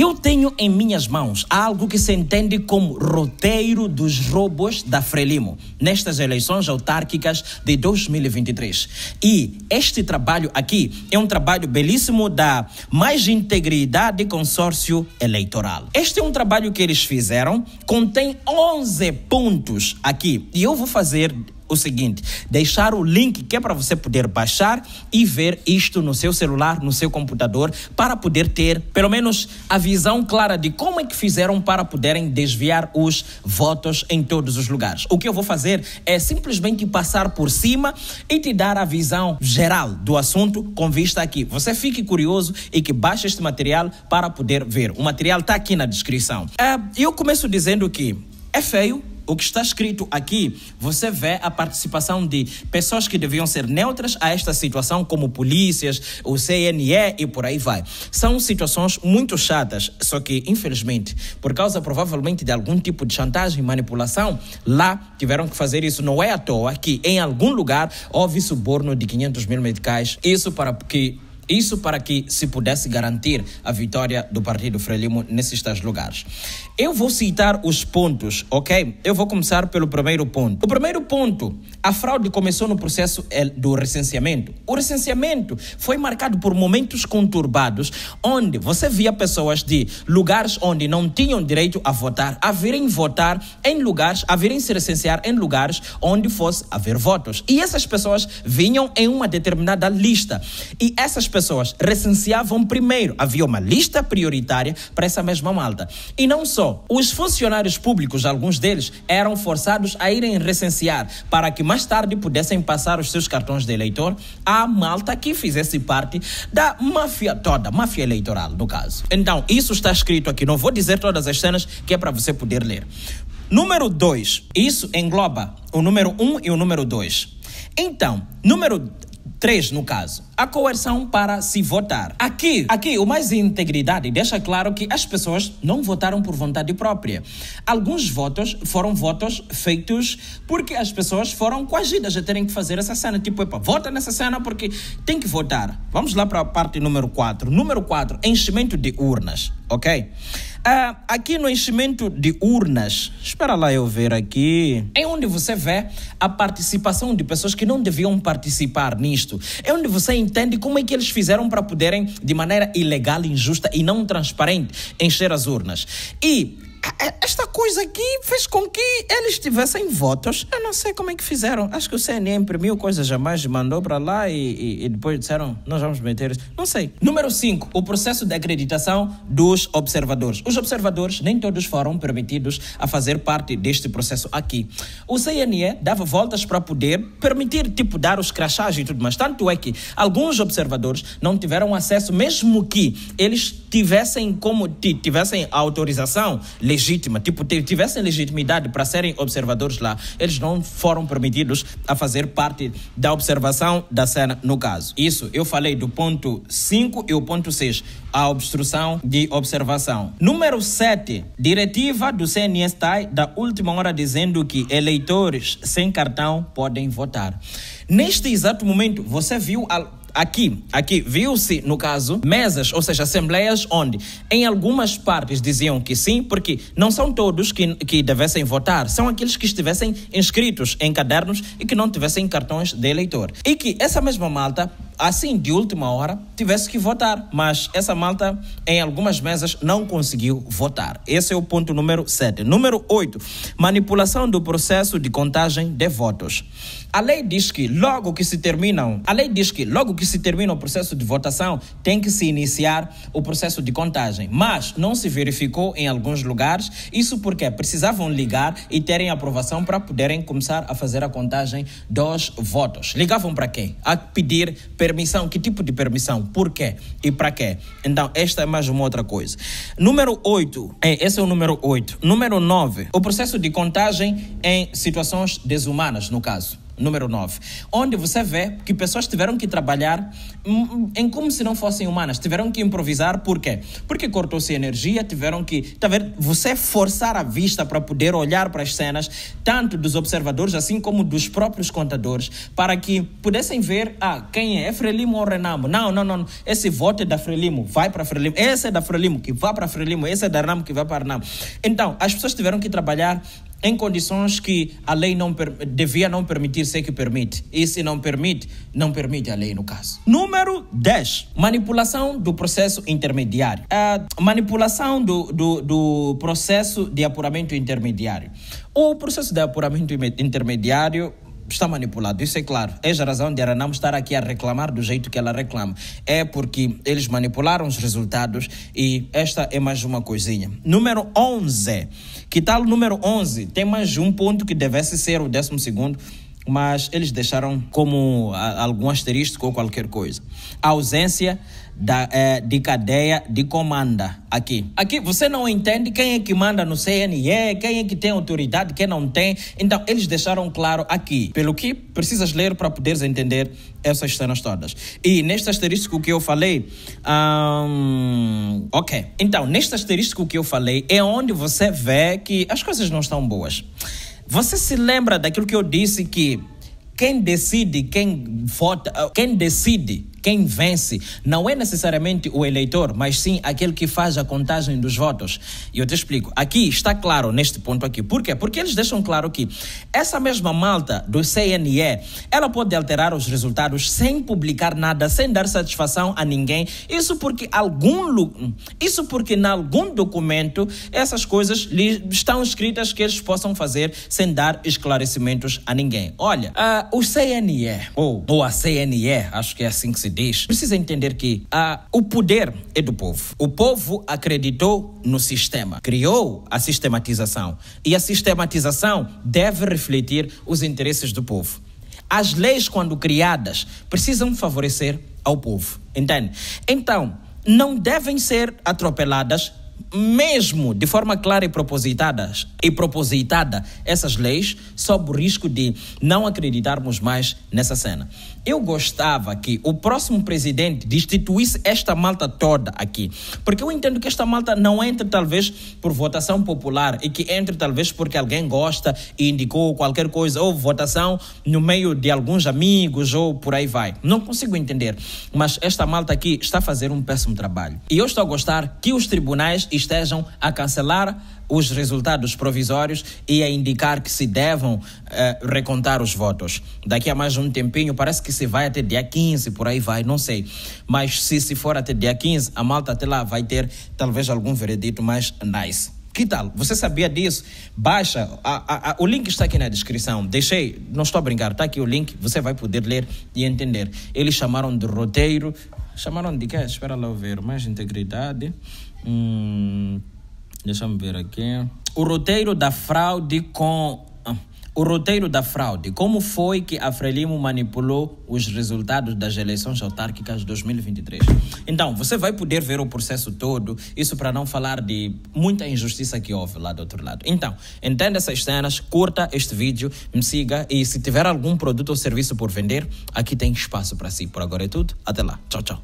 Eu tenho em minhas mãos algo que se entende como roteiro dos roubos da Frelimo nestas eleições autárquicas de 2023. E este trabalho aqui é um trabalho belíssimo da Mais Integridade Consórcio Eleitoral. Este é um trabalho que eles fizeram, contém 11 pontos aqui e eu vou fazer o seguinte: deixar o link que é para você poder baixar e ver isto no seu celular, no seu computador, para poder ter pelo menos a visão clara de como é que fizeram para poderem desviar os votos em todos os lugares. O que eu vou fazer é simplesmente passar por cima e te dar a visão geral do assunto com vista aqui. Você fique curioso e que baixe este material para poder ver. O material está aqui na descrição. É, eu começo dizendo que é feio, o que está escrito aqui, você vê a participação de pessoas que deviam ser neutras a esta situação, como polícias, o CNE e por aí vai. São situações muito chatas, só que, infelizmente, por causa provavelmente de algum tipo de chantagem, manipulação, lá tiveram que fazer isso. Não é à toa que em algum lugar houve suborno de 500 mil medicais. Isso para que isso para que se pudesse garantir a vitória do Partido Frelimo nesses tais lugares. Eu vou citar os pontos, ok? Eu vou começar pelo primeiro ponto. O primeiro ponto, a fraude começou no processo eh, do recenseamento. O recenseamento foi marcado por momentos conturbados, onde você via pessoas de lugares onde não tinham direito a votar, a virem votar em lugares, a virem se recensear em lugares onde fosse haver votos. E essas pessoas vinham em uma determinada lista. E essas pessoas pessoas recenseavam primeiro. Havia uma lista prioritária para essa mesma malta. E não só. Os funcionários públicos, alguns deles, eram forçados a irem recensear para que mais tarde pudessem passar os seus cartões de eleitor à malta que fizesse parte da máfia toda, máfia eleitoral, no caso. Então, isso está escrito aqui. Não vou dizer todas as cenas que é para você poder ler. Número 2. Isso engloba o número 1 um e o número 2. Então, número três no caso. A coerção para se votar. Aqui, aqui o mais integridade deixa claro que as pessoas não votaram por vontade própria. Alguns votos foram votos feitos porque as pessoas foram coagidas a terem que fazer essa cena. Tipo, epa, vota nessa cena porque tem que votar. Vamos lá para a parte número 4. Número 4, enchimento de urnas, ok? Ah, aqui no enchimento de urnas, espera lá eu ver aqui, é onde você vê a participação de pessoas que não deviam participar nisto. É onde você entende como é que eles fizeram para poderem, de maneira ilegal, injusta e não transparente, encher as urnas. E é, esta coisa aqui fez com que eles tivessem votos. Eu não sei como é que fizeram. Acho que o CNE imprimiu coisas jamais, mandou para lá e, e, e, depois disseram, nós vamos meter isso. Não sei. Número 5, o processo de acreditação dos observadores. Os observadores, nem todos foram permitidos a fazer parte deste processo aqui. O CNE dava voltas para poder permitir, tipo, dar os crachás e tudo mais. Tanto é que alguns observadores não tiveram acesso, mesmo que eles tivessem como tivessem autorização, legítima, tipo, tivessem legitimidade para serem observadores lá, eles não foram permitidos a fazer parte da observação da cena no caso. Isso, eu falei do ponto 5 e o ponto 6, a obstrução de observação. Número 7, diretiva do CNSTAI da última hora dizendo que eleitores sem cartão podem votar. Neste exato momento, você viu Aqui, aqui viu-se, no caso, mesas, ou seja, assembleias, onde em algumas partes diziam que sim, porque não são todos que, que devessem votar, são aqueles que estivessem inscritos em cadernos e que não tivessem cartões de eleitor. E que essa mesma malta assim de última hora, tivesse que votar. Mas essa malta, em algumas mesas, não conseguiu votar. Esse é o ponto número 7. Número 8, manipulação do processo de contagem de votos. A lei diz que logo que se terminam, a lei diz que logo que se termina o processo de votação, tem que se iniciar o processo de contagem. Mas não se verificou em alguns lugares, isso porque precisavam ligar e terem aprovação para poderem começar a fazer a contagem dos votos. Ligavam para quem? A pedir permissão Permissão, que tipo de permissão? Por quê? E para quê? Então, esta é mais uma outra coisa. Número 8, é, esse é o número 8. Número 9, o processo de contagem em situações desumanas, no caso número 9, onde você vê que pessoas tiveram que trabalhar hum, hum, em como se não fossem humanas, tiveram que improvisar, por quê? Porque cortou-se energia, tiveram que, talvez Você forçar a vista para poder olhar para as cenas, tanto dos observadores assim como dos próprios contadores, para que pudessem ver, ah, quem é, é Frelimo ou Renamo? Não, não, não, esse voto é da Frelimo, vai para Frelimo, esse é da Frelimo, que vai para Frelimo, esse é da Renamo, que vai para Renamo. Então, as pessoas tiveram que trabalhar em condições que a lei não devia não permitir, sei que permite. E se não permite, não permite a lei no caso. Número 10. Manipulação do processo intermediário. A é, manipulação do, do, do processo de apuramento intermediário. O processo de apuramento intermediário está manipulado, isso é claro. É Eis a razão de Aranamo estar aqui a reclamar do jeito que ela reclama. É porque eles manipularam os resultados e esta é mais uma coisinha. Número 11. Que tal o número 11? Tem mais um ponto que devesse ser o décimo segundo mas eles deixaram como algum asterisco ou qualquer coisa. A ausência da, eh, de cadeia de comanda aqui. Aqui você não entende quem é que manda no CNE, quem é que tem autoridade, quem não tem. Então eles deixaram claro aqui, pelo que precisas ler para poderes entender essas cenas todas. E neste asterisco que eu falei, ok. Então neste asterisco que eu falei é onde você vê que as coisas não estão boas. Você se lembra daquilo que eu disse que quem decide, quem vota, quem decide quem vence não é necessariamente o eleitor, mas sim aquele que faz a contagem dos votos. E eu te explico. Aqui está claro neste ponto aqui. Por quê? Porque eles deixam claro que essa mesma malta do CNE, ela pode alterar os resultados sem publicar nada, sem dar satisfação a ninguém. Isso porque algum isso porque em algum documento essas coisas estão escritas que eles possam fazer sem dar esclarecimentos a ninguém. Olha, uh, o CNE ou, ou a CNE, acho que é assim que se diz, precisa entender que ah, o poder é do povo. O povo acreditou no sistema, criou a sistematização. E a sistematização deve refletir os interesses do povo. As leis, quando criadas, precisam favorecer ao povo. Entende? Então, não devem ser atropeladas mesmo de forma clara e propositada, e propositada essas leis, sob o risco de não acreditarmos mais nessa cena. Eu gostava que o próximo presidente destituísse esta malta toda aqui, porque eu entendo que esta malta não entre talvez por votação popular e que entre talvez porque alguém gosta e indicou qualquer coisa ou votação no meio de alguns amigos ou por aí vai. Não consigo entender, mas esta malta aqui está a fazer um péssimo trabalho. E eu estou a gostar que os tribunais e estejam a cancelar os resultados provisórios e a indicar que se devam eh, recontar os votos. Daqui a mais um tempinho, parece que se vai até dia 15, por aí vai, não sei. Mas se se for até dia 15, a malta até lá vai ter talvez algum veredito mais nice. Que tal? Você sabia disso? Baixa, a, a, a, o link está aqui na descrição. Deixei, não estou a brincar, está aqui o link, você vai poder ler e entender. Eles chamaram de roteiro Chamaram de quê? Espera lá ver. Mais integridade. Hum, Deixa-me ver aqui. O roteiro da fraude com. Ah, o roteiro da fraude. Como foi que a Frelimo manipulou os resultados das eleições autárquicas de 2023? Então, você vai poder ver o processo todo, isso para não falar de muita injustiça que houve lá do outro lado. Então, entenda essas cenas, curta este vídeo, me siga e se tiver algum produto ou serviço por vender, aqui tem espaço para si. Por agora é tudo. Até lá. Tchau, tchau.